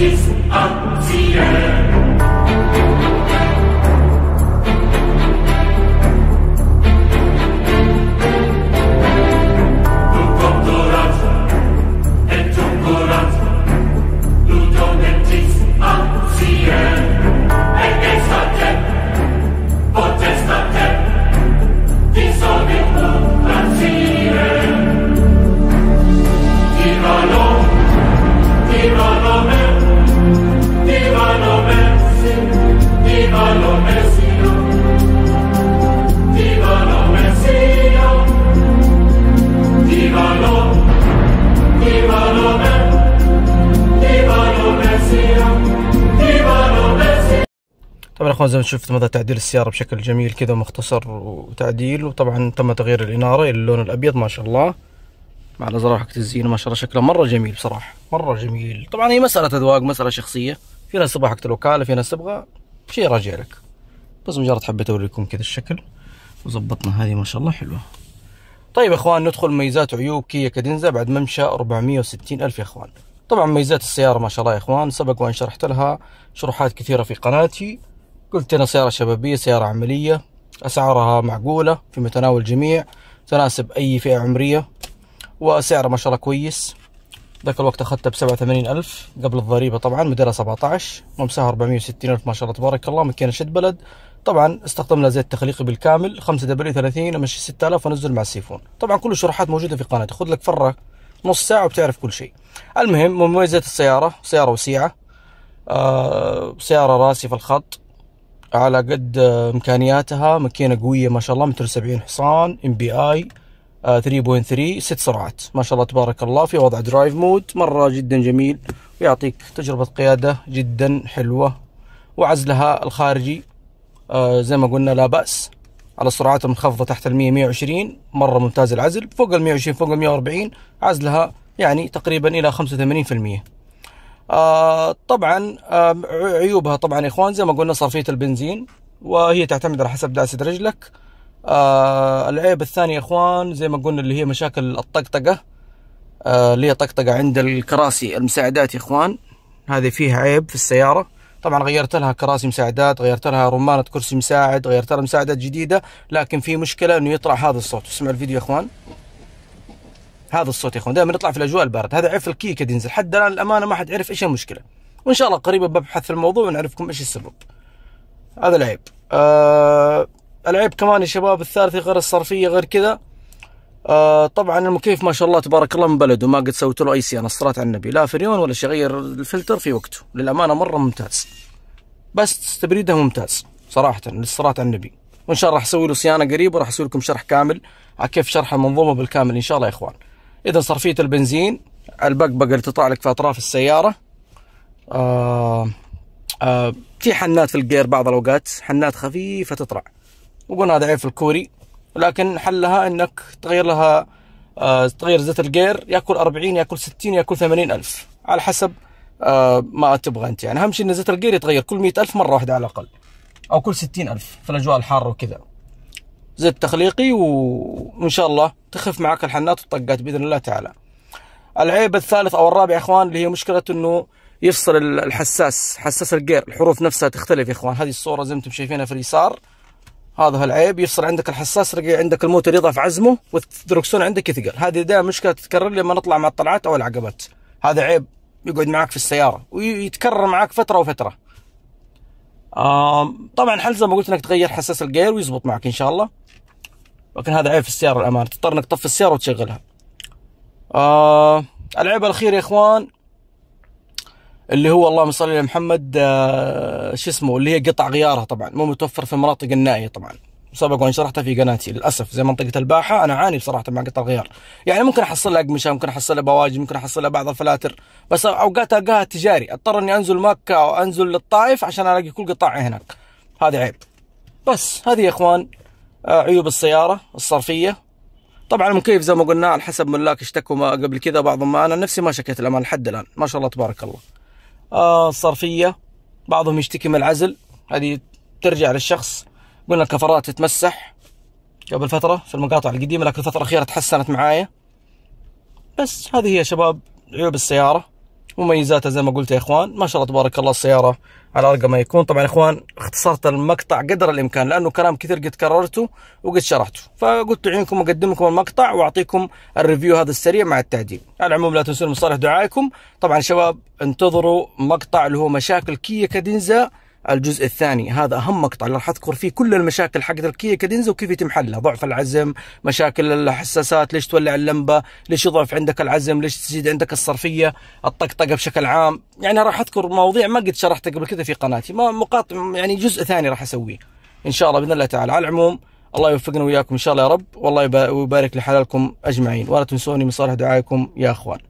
This up, see طبعا اخوان زي ما شفت مدى تعديل السيارة بشكل جميل كذا مختصر وتعديل وطبعا تم تغيير الإنارة إلى اللون الأبيض ما شاء الله مع الأزرار حقت الزينة ما شاء الله شكلها مرة جميل بصراحة مرة جميل طبعا هي مسألة أذواق مسألة شخصية في ناس تبغى حقت الوكالة في ناس تبغى شيء راجع لك بس مجرد حبيت أوريكم كذا الشكل وظبطنا هذه ما شاء الله حلوة طيب يا اخوان ندخل ميزات وعيوب كيا كادينزا بعد ممشى 460 ألف يا اخوان طبعا ميزات السيارة ما شاء الله يا اخوان سبق وان شرحت لها شروحات كثيرة في قناتي قلت أنا سيارة شبابية سيارة عملية أسعارها معقولة في متناول الجميع تناسب أي فئة عمرية وسعرها ما شاء الله كويس ذاك الوقت أخذتها ب 87 ألف قبل الضريبة طبعا موديلها 17 ممساها أربعمية ألف ما شاء الله تبارك الله مكينة شد بلد طبعا استخدمنا زيت تخليقي بالكامل خمسة دبليو 30 أمشي 6000 وأنزل مع السيفون طبعا كل الشروحات موجودة في قناتي خذ لك فرة نص ساعة وبتعرف كل شيء المهم مميزات السيارة سيارة وسيعة آه سيارة راسي في الخط على قد امكانياتها ماكينه قويه ما شاء الله متر 70 حصان ام بي اي 3.3 آه، ست سرعات ما شاء الله تبارك الله في وضع درايف مود مره جدا جميل ويعطيك تجربه قياده جدا حلوه وعزلها الخارجي آه، زي ما قلنا لا باس على السرعات المنخفضه تحت ال 100 120 مره ممتاز العزل فوق ال 120 فوق ال 140 عزلها يعني تقريبا الى 85% آه طبعا آه عيوبها طبعا يا اخوان زي ما قلنا صرفيه البنزين وهي تعتمد على حسب دعسه رجلك آه العيب الثاني يا اخوان زي ما قلنا اللي هي مشاكل الطقطقه آه اللي هي طقطقه عند الكراسي المساعدات يا اخوان هذه فيها عيب في السياره طبعا غيرت لها كراسي مساعدات غيرت لها رمانه كرسي مساعد غيرت لها مساعدات جديده لكن في مشكله انه يطلع هذا الصوت اسمع الفيديو يا اخوان هذا الصوت يا اخوان دائما نطلع في الاجواء البارده هذا عفل الكيكة ينزل حتى الان الامانه ما حد عرف ايش المشكله وان شاء الله قريبا ببحث في الموضوع ونعرفكم ايش السبب هذا العيب آه العيب كمان يا شباب الثالثي غير الصرفيه غير كذا آه طبعا المكيف ما شاء الله تبارك الله من بلده ما قد سويت له اي صيانه الصلاه على النبي لا فريون ولا شغير الفلتر في وقته للامانه مره ممتاز بس تبريده ممتاز صراحه للصرات على النبي وان شاء الله راح اسوي له صيانه قريب وراح اسوي لكم شرح كامل على كيف شرح المنظومه بالكامل ان شاء الله يا اخوان اذا صرفيت البنزين البقبق اللي تطلع لك في اطراف السياره آه آه في حنات في الجير بعض الاوقات حنات خفيفه تطلع وقلنا هذا عيب في الكوري لكن حلها انك تغير لها آه تغير زيت الجير ياكل 40 ياكل 60 ياكل 80 الف على حسب آه ما تبغى انت يعني اهم شيء ان زيت الجير يتغير كل 100 الف مره واحده على الاقل او كل 60 الف في الاجواء الحاره وكذا زيت تخليقي وان شاء الله تخف معك الحنات والطقات باذن الله تعالى العيب الثالث او الرابع يا اخوان اللي هي مشكله انه يفصل الحساس حساس الجير الحروف نفسها تختلف يا اخوان هذه الصوره زي ما انتم شايفينها في اليسار هذا العيب يفصل عندك الحساس عندك الموتور يضعف عزمه والدركسون عندك يثقل هذه دائما مشكله تتكرر لما نطلع مع الطلعات او العقبات هذا عيب يقعد معك في السياره ويتكرر معك فتره وفتره طبعا حل زي ما قلت انك تغير حساس الجير ويزبط معك ان شاء الله لكن هذا عيب في السياره الأمان تضطر انك تطفي السياره وتشغلها آه العيب الاخير يا اخوان اللي هو اللهم صل على محمد آه شو اسمه اللي هي قطع غيارها طبعا مو متوفر في المناطق النائيه طبعا سبق وان شرحته في قناتي للاسف زي منطقه الباحه انا اعاني بصراحه مع قطع الغيار يعني ممكن احصل لها اقمشه ممكن احصل لها بواجي ممكن احصل لها بعض الفلاتر بس اوقات القاها تجاري اضطر اني انزل مكه او انزل للطائف عشان الاقي كل قطاعي هناك هذا عيب بس هذه يا اخوان آه، عيوب السياره الصرفيه طبعا المكيف زي ما قلنا على حسب ملاك اشتكوا قبل كذا بعضهم انا نفسي ما شكيت الامان لحد الان ما شاء الله تبارك الله آه الصرفيه بعضهم يشتكي من العزل هذه ترجع للشخص قلنا الكفرات تتمسح قبل فترة في المقاطع القديمة لكن الفترة الأخيرة تحسنت معايا بس هذه هي يا شباب عيوب السيارة مميزاتها زي ما قلت يا اخوان ما شاء الله تبارك الله السيارة على أرقى ما يكون طبعا يا اخوان اختصرت المقطع قدر الإمكان لأنه كلام كثير قد كررته وقد شرحته فقلت عينكم أقدم لكم المقطع وأعطيكم الريفيو هذا السريع مع التعديل على العموم لا تنسون من صالح دعائكم طبعا شباب انتظروا مقطع اللي هو مشاكل كيا كادينزا الجزء الثاني هذا اهم مقطع اللي راح اذكر فيه كل المشاكل حقت الكيا كادينزا وكيف يتم حلها ضعف العزم مشاكل الحساسات ليش تولع اللمبه ليش يضعف عندك العزم ليش تزيد عندك الصرفيه الطقطقه بشكل عام يعني راح اذكر مواضيع ما قد شرحتها قبل كذا في قناتي ما مقاطع يعني جزء ثاني راح اسويه ان شاء الله باذن الله تعالى على العموم الله يوفقنا وياكم ان شاء الله يا رب والله يبارك لحلالكم اجمعين ولا تنسوني من صالح دعائكم يا اخوان